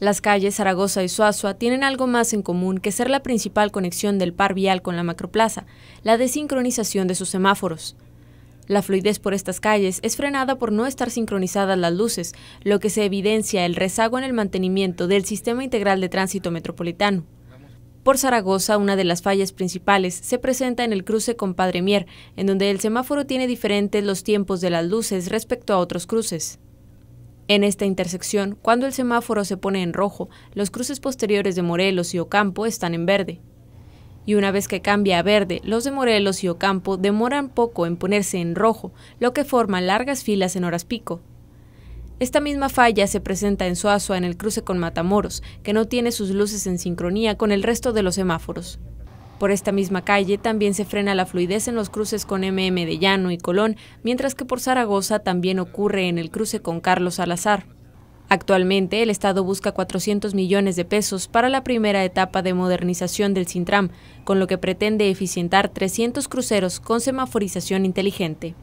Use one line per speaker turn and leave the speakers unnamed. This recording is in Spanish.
Las calles Zaragoza y Suazua tienen algo más en común que ser la principal conexión del par vial con la macroplaza, la desincronización de sus semáforos. La fluidez por estas calles es frenada por no estar sincronizadas las luces, lo que se evidencia el rezago en el mantenimiento del sistema integral de tránsito metropolitano. Por Zaragoza, una de las fallas principales se presenta en el cruce con Padre Mier, en donde el semáforo tiene diferentes los tiempos de las luces respecto a otros cruces. En esta intersección, cuando el semáforo se pone en rojo, los cruces posteriores de Morelos y Ocampo están en verde. Y una vez que cambia a verde, los de Morelos y Ocampo demoran poco en ponerse en rojo, lo que forma largas filas en horas pico. Esta misma falla se presenta en Suazua en el cruce con Matamoros, que no tiene sus luces en sincronía con el resto de los semáforos. Por esta misma calle también se frena la fluidez en los cruces con MM de Llano y Colón, mientras que por Zaragoza también ocurre en el cruce con Carlos Salazar. Actualmente, el Estado busca 400 millones de pesos para la primera etapa de modernización del Sintram, con lo que pretende eficientar 300 cruceros con semaforización inteligente.